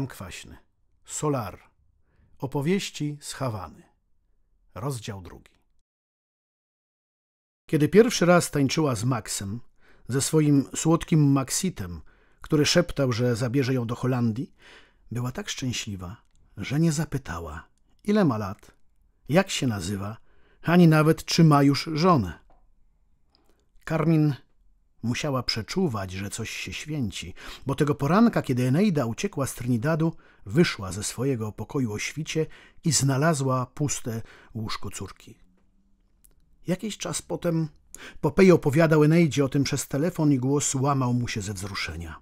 Adam Kwaśny. Solar. Opowieści z Hawany. Rozdział drugi. Kiedy pierwszy raz tańczyła z Maxem, ze swoim słodkim Maxitem, który szeptał, że zabierze ją do Holandii, była tak szczęśliwa, że nie zapytała, ile ma lat, jak się nazywa, ani nawet czy ma już żonę. Karmin Musiała przeczuwać, że coś się święci, bo tego poranka, kiedy Eneida uciekła z Trinidadu, wyszła ze swojego pokoju o świcie i znalazła puste łóżko córki. Jakiś czas potem Popej opowiadał Eneidzie o tym przez telefon i głos łamał mu się ze wzruszenia.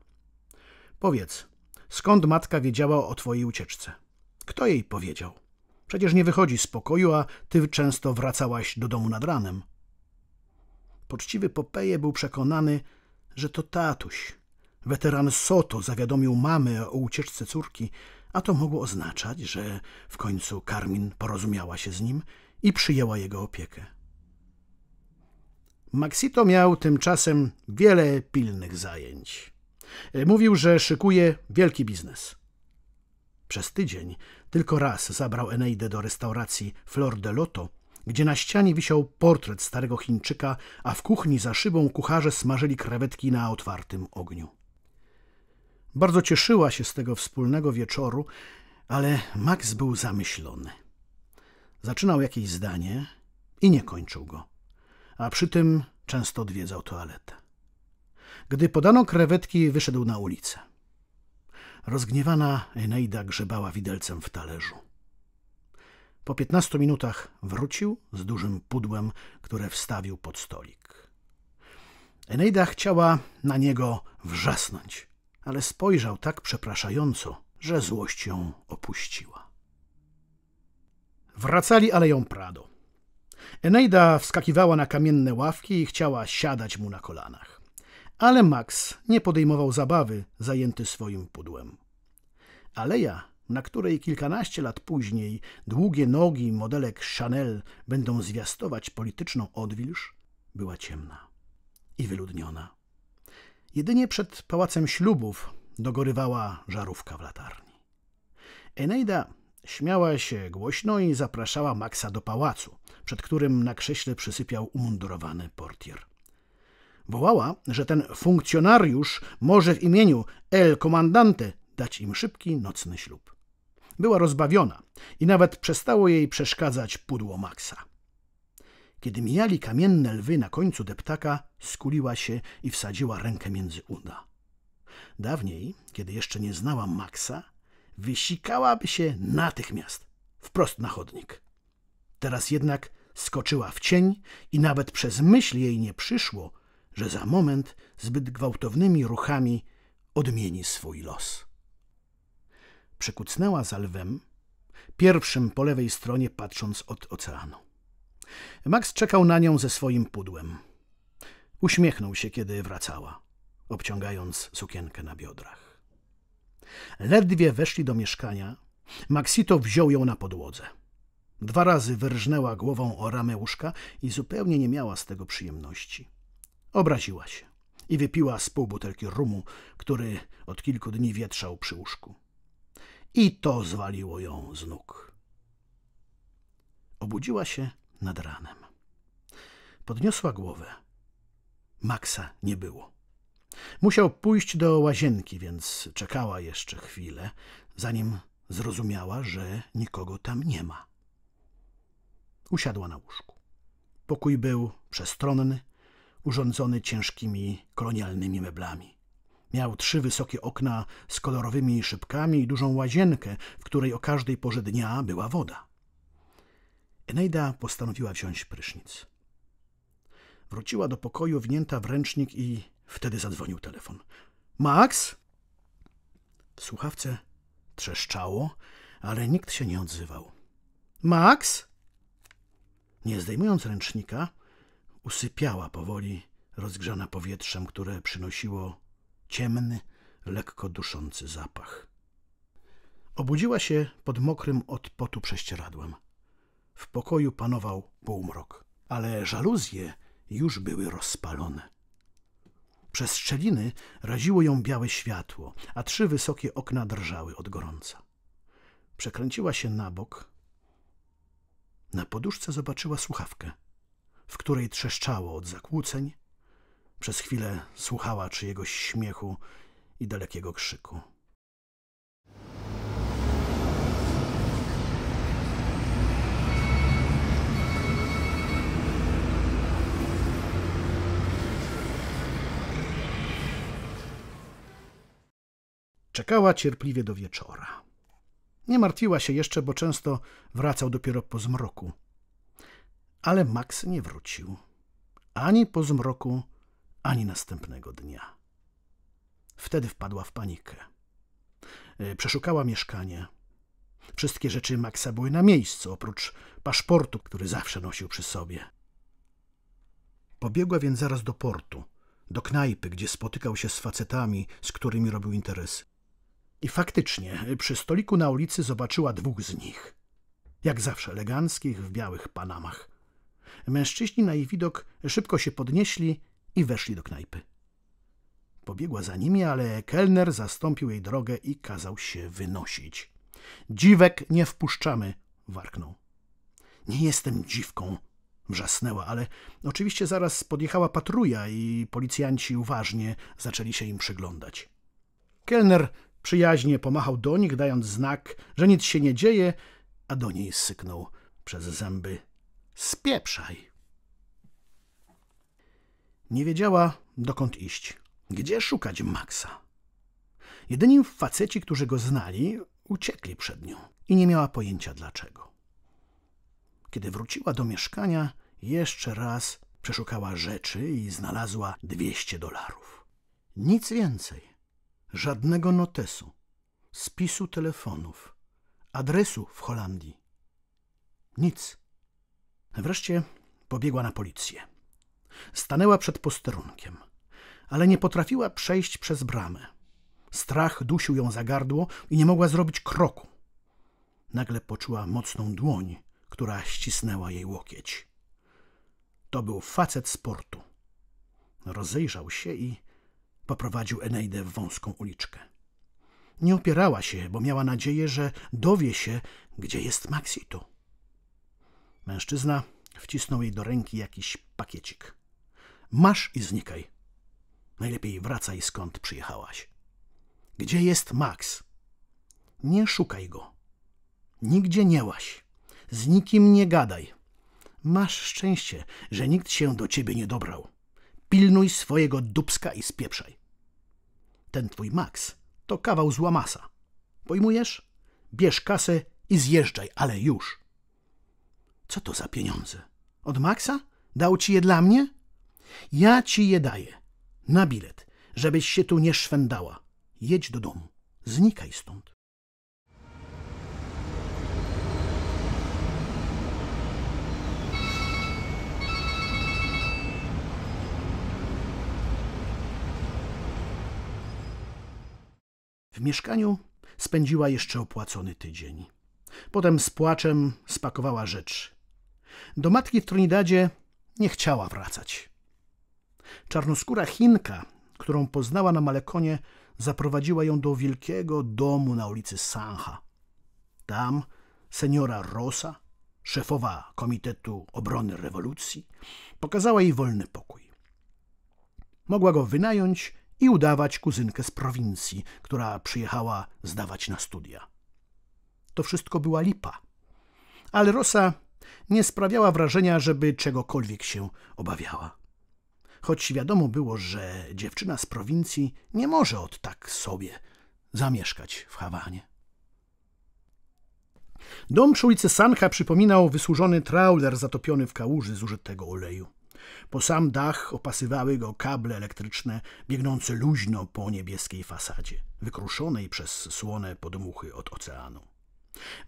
Powiedz, skąd matka wiedziała o twojej ucieczce? Kto jej powiedział? Przecież nie wychodzi z pokoju, a ty często wracałaś do domu nad ranem. Poczciwy Popeje był przekonany, że to tatuś. Weteran Soto zawiadomił mamy o ucieczce córki, a to mogło oznaczać, że w końcu Karmin porozumiała się z nim i przyjęła jego opiekę. Maxito miał tymczasem wiele pilnych zajęć. E, mówił, że szykuje wielki biznes. Przez tydzień tylko raz zabrał Eneidę do restauracji Flor de Loto, gdzie na ścianie wisiał portret starego Chińczyka, a w kuchni za szybą kucharze smażyli krewetki na otwartym ogniu. Bardzo cieszyła się z tego wspólnego wieczoru, ale Max był zamyślony. Zaczynał jakieś zdanie i nie kończył go, a przy tym często odwiedzał toaletę. Gdy podano krewetki, wyszedł na ulicę. Rozgniewana Eneida grzebała widelcem w talerzu. Po piętnastu minutach wrócił z dużym pudłem, które wstawił pod stolik. Eneida chciała na niego wrzasnąć, ale spojrzał tak przepraszająco, że złość ją opuściła. Wracali aleją Prado. Eneida wskakiwała na kamienne ławki i chciała siadać mu na kolanach. Ale Max nie podejmował zabawy, zajęty swoim pudłem. Aleja na której kilkanaście lat później długie nogi modelek Chanel będą zwiastować polityczną odwilż, była ciemna i wyludniona. Jedynie przed pałacem ślubów dogorywała żarówka w latarni. Eneida śmiała się głośno i zapraszała Maxa do pałacu, przed którym na krześle przysypiał umundurowany portier. Wołała, że ten funkcjonariusz może w imieniu El Comandante dać im szybki nocny ślub była rozbawiona i nawet przestało jej przeszkadzać pudło Maxa. Kiedy mijali kamienne lwy na końcu deptaka, skuliła się i wsadziła rękę między uda. Dawniej, kiedy jeszcze nie znała Maxa, wysikałaby się natychmiast, wprost na chodnik. Teraz jednak skoczyła w cień i nawet przez myśl jej nie przyszło, że za moment zbyt gwałtownymi ruchami odmieni swój los przykucnęła za lwem, pierwszym po lewej stronie patrząc od oceanu. Max czekał na nią ze swoim pudłem. Uśmiechnął się, kiedy wracała, obciągając sukienkę na biodrach. Ledwie weszli do mieszkania, Maxito wziął ją na podłodze. Dwa razy wyrżnęła głową o ramę łóżka i zupełnie nie miała z tego przyjemności. Obraziła się i wypiła z pół butelki rumu, który od kilku dni wietrzał przy łóżku i to zwaliło ją z nóg. Obudziła się nad ranem. Podniosła głowę. Maxa nie było. Musiał pójść do łazienki, więc czekała jeszcze chwilę, zanim zrozumiała, że nikogo tam nie ma. Usiadła na łóżku. Pokój był przestronny, urządzony ciężkimi kolonialnymi meblami. Miał trzy wysokie okna z kolorowymi szybkami i dużą łazienkę, w której o każdej porze dnia była woda. Eneida postanowiła wziąć prysznic. Wróciła do pokoju, wnięta w ręcznik i wtedy zadzwonił telefon. Max? W słuchawce trzeszczało, ale nikt się nie odzywał. Max? Nie zdejmując ręcznika, usypiała powoli, rozgrzana powietrzem, które przynosiło ciemny, lekko duszący zapach. Obudziła się pod mokrym od potu prześcieradłem. W pokoju panował półmrok, ale żaluzje już były rozpalone. Przez szczeliny raziło ją białe światło, a trzy wysokie okna drżały od gorąca. Przekręciła się na bok. Na poduszce zobaczyła słuchawkę, w której trzeszczało od zakłóceń, przez chwilę słuchała czyjegoś śmiechu i dalekiego krzyku. Czekała cierpliwie do wieczora. Nie martwiła się jeszcze, bo często wracał dopiero po zmroku. Ale Max nie wrócił. Ani po zmroku, ani następnego dnia. Wtedy wpadła w panikę. E, przeszukała mieszkanie. Wszystkie rzeczy Maxa były na miejscu, oprócz paszportu, który zawsze nosił przy sobie. Pobiegła więc zaraz do portu, do knajpy, gdzie spotykał się z facetami, z którymi robił interesy. I faktycznie, e, przy stoliku na ulicy zobaczyła dwóch z nich. Jak zawsze, eleganckich w białych panamach. Mężczyźni na jej widok szybko się podnieśli i weszli do knajpy. Pobiegła za nimi, ale kelner zastąpił jej drogę i kazał się wynosić. Dziwek nie wpuszczamy, warknął. Nie jestem dziwką, wrzasnęła, ale oczywiście zaraz podjechała patruja i policjanci uważnie zaczęli się im przyglądać. Kelner przyjaźnie pomachał do nich, dając znak, że nic się nie dzieje, a do niej syknął przez zęby. Spieprzaj! Nie wiedziała, dokąd iść, gdzie szukać Maxa. Jedyni faceci, którzy go znali, uciekli przed nią i nie miała pojęcia dlaczego. Kiedy wróciła do mieszkania, jeszcze raz przeszukała rzeczy i znalazła 200 dolarów. Nic więcej. Żadnego notesu, spisu telefonów, adresu w Holandii. Nic. Wreszcie pobiegła na policję. Stanęła przed posterunkiem, ale nie potrafiła przejść przez bramę. Strach dusił ją za gardło i nie mogła zrobić kroku. Nagle poczuła mocną dłoń, która ścisnęła jej łokieć. To był facet sportu. Rozejrzał się i poprowadził Eneidę w wąską uliczkę. Nie opierała się, bo miała nadzieję, że dowie się, gdzie jest Maxito. Mężczyzna wcisnął jej do ręki jakiś pakiecik. Masz i znikaj. Najlepiej wracaj skąd przyjechałaś. Gdzie jest Max? Nie szukaj go. Nigdzie nie łaś. Z nikim nie gadaj. Masz szczęście, że nikt się do ciebie nie dobrał. Pilnuj swojego dubska i spieprzaj. Ten twój Max to kawał złamasa. Pojmujesz? Bierz kasę i zjeżdżaj, ale już. Co to za pieniądze? Od Maxa? Dał ci je dla mnie? Ja ci je daję. Na bilet, żebyś się tu nie szwendała. Jedź do domu. Znikaj stąd. W mieszkaniu spędziła jeszcze opłacony tydzień. Potem z płaczem spakowała rzeczy. Do matki w Trinidadzie nie chciała wracać. Czarnoskóra Chinka, którą poznała na Malekonie, zaprowadziła ją do wielkiego domu na ulicy Sancha. Tam seniora Rosa, szefowa Komitetu Obrony Rewolucji, pokazała jej wolny pokój. Mogła go wynająć i udawać kuzynkę z prowincji, która przyjechała zdawać na studia. To wszystko była lipa. Ale Rosa nie sprawiała wrażenia, żeby czegokolwiek się obawiała choć wiadomo było, że dziewczyna z prowincji nie może od tak sobie zamieszkać w Hawanie. Dom przy ulicy Sancha przypominał wysłużony trawler zatopiony w kałuży zużytego oleju. Po sam dach opasywały go kable elektryczne biegnące luźno po niebieskiej fasadzie, wykruszonej przez słone podmuchy od oceanu.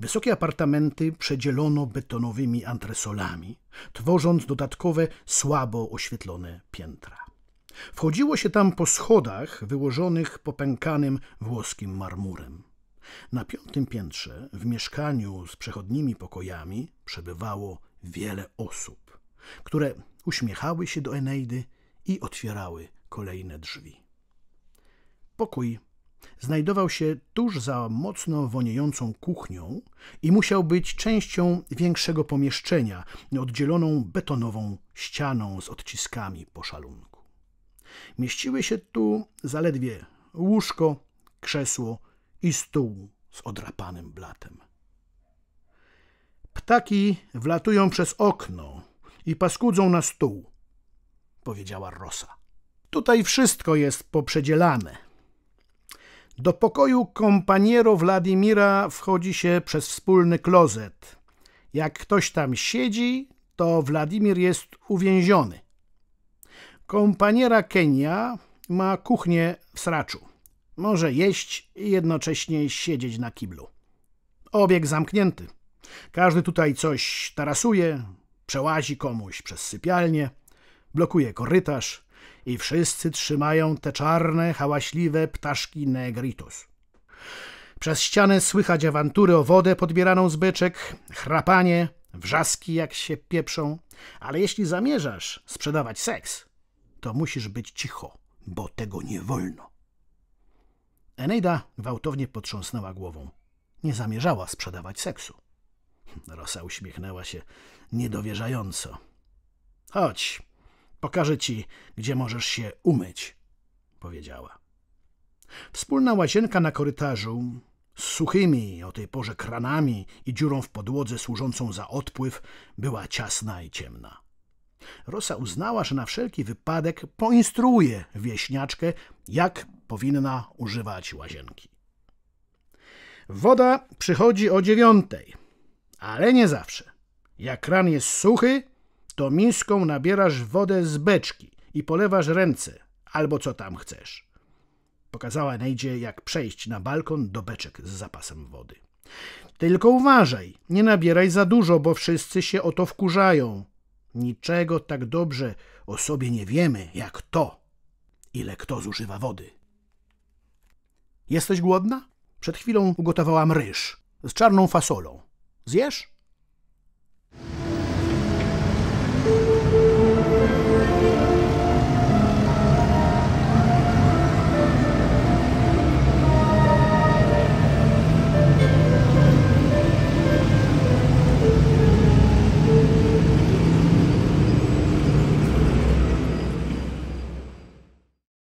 Wysokie apartamenty przedzielono betonowymi antresolami, tworząc dodatkowe, słabo oświetlone piętra. Wchodziło się tam po schodach wyłożonych popękanym włoskim marmurem. Na piątym piętrze, w mieszkaniu z przechodnimi pokojami, przebywało wiele osób, które uśmiechały się do Eneidy i otwierały kolejne drzwi. Pokój znajdował się tuż za mocno woniejącą kuchnią i musiał być częścią większego pomieszczenia, oddzieloną betonową ścianą z odciskami po szalunku. Mieściły się tu zaledwie łóżko, krzesło i stół z odrapanym blatem. Ptaki wlatują przez okno i paskudzą na stół, powiedziała Rosa. Tutaj wszystko jest poprzedzielane. Do pokoju kompaniero Władimira wchodzi się przez wspólny klozet. Jak ktoś tam siedzi, to Władimir jest uwięziony. Kompaniera Kenia ma kuchnię w sraczu. Może jeść i jednocześnie siedzieć na kiblu. Obieg zamknięty. Każdy tutaj coś tarasuje, przełazi komuś przez sypialnię, blokuje korytarz, i wszyscy trzymają te czarne, hałaśliwe ptaszki negritus. Przez ścianę słychać awantury o wodę podbieraną z beczek, chrapanie, wrzaski jak się pieprzą, ale jeśli zamierzasz sprzedawać seks, to musisz być cicho, bo tego nie wolno. Eneida gwałtownie potrząsnęła głową. Nie zamierzała sprzedawać seksu. Rosa uśmiechnęła się niedowierzająco. Chodź, Pokażę ci, gdzie możesz się umyć, powiedziała. Wspólna łazienka na korytarzu, z suchymi o tej porze kranami i dziurą w podłodze służącą za odpływ, była ciasna i ciemna. Rosa uznała, że na wszelki wypadek poinstruuje wieśniaczkę, jak powinna używać łazienki. Woda przychodzi o dziewiątej, ale nie zawsze. Jak kran jest suchy, to miską nabierasz wodę z beczki i polewasz ręce, albo co tam chcesz. Pokazała Nejdzie, jak przejść na balkon do beczek z zapasem wody. Tylko uważaj, nie nabieraj za dużo, bo wszyscy się o to wkurzają. Niczego tak dobrze o sobie nie wiemy, jak to, ile kto zużywa wody. Jesteś głodna? Przed chwilą ugotowałam ryż z czarną fasolą. Zjesz?